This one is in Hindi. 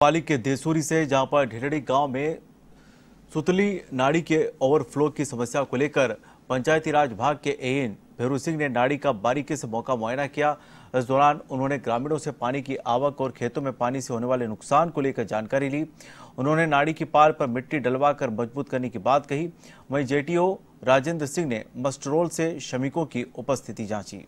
पाली के देसूरी से जहां पर ढेरड़ी गांव में सुतली नाड़ी के ओवरफ्लो की समस्या को लेकर पंचायती राज विभाग के एएन भेरू सिंह ने नाड़ी का बारीकी से मौका मुआयना किया इस दौरान उन्होंने ग्रामीणों से पानी की आवक और खेतों में पानी से होने वाले नुकसान को लेकर जानकारी ली उन्होंने नाड़ी की पाल पर मिट्टी डलवा कर मजबूत करने की बात कही वहीं जेटीओ राजेंद्र सिंह ने मस्टरोल से श्रमिकों की उपस्थिति जांची